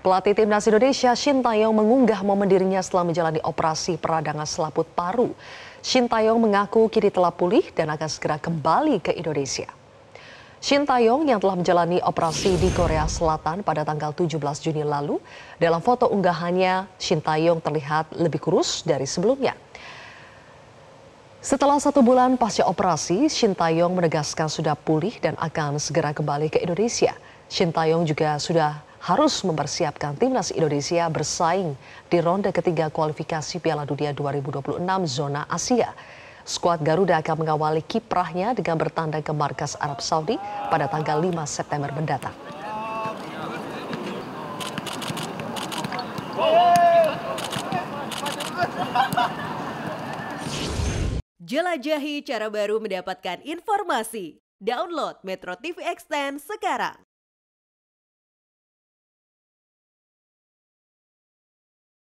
Pelatih timnas Indonesia Shin Taeyong mengunggah momen dirinya setelah menjalani operasi peradangan selaput paru. Shin Taeyong mengaku kini telah pulih dan akan segera kembali ke Indonesia. Shin Taeyong yang telah menjalani operasi di Korea Selatan pada tanggal 17 Juni lalu, dalam foto unggahannya Shin Taeyong terlihat lebih kurus dari sebelumnya. Setelah satu bulan pasca operasi, Shin Taeyong menegaskan sudah pulih dan akan segera kembali ke Indonesia. Shin Taeyong juga sudah harus mempersiapkan timnas Indonesia bersaing di ronde ketiga kualifikasi Piala Dunia 2026 zona Asia. Skuad Garuda akan mengawali kiprahnya dengan bertandang ke markas Arab Saudi pada tanggal 5 September mendatang. Jelajahi cara baru mendapatkan informasi. Download Metro TV Extend sekarang.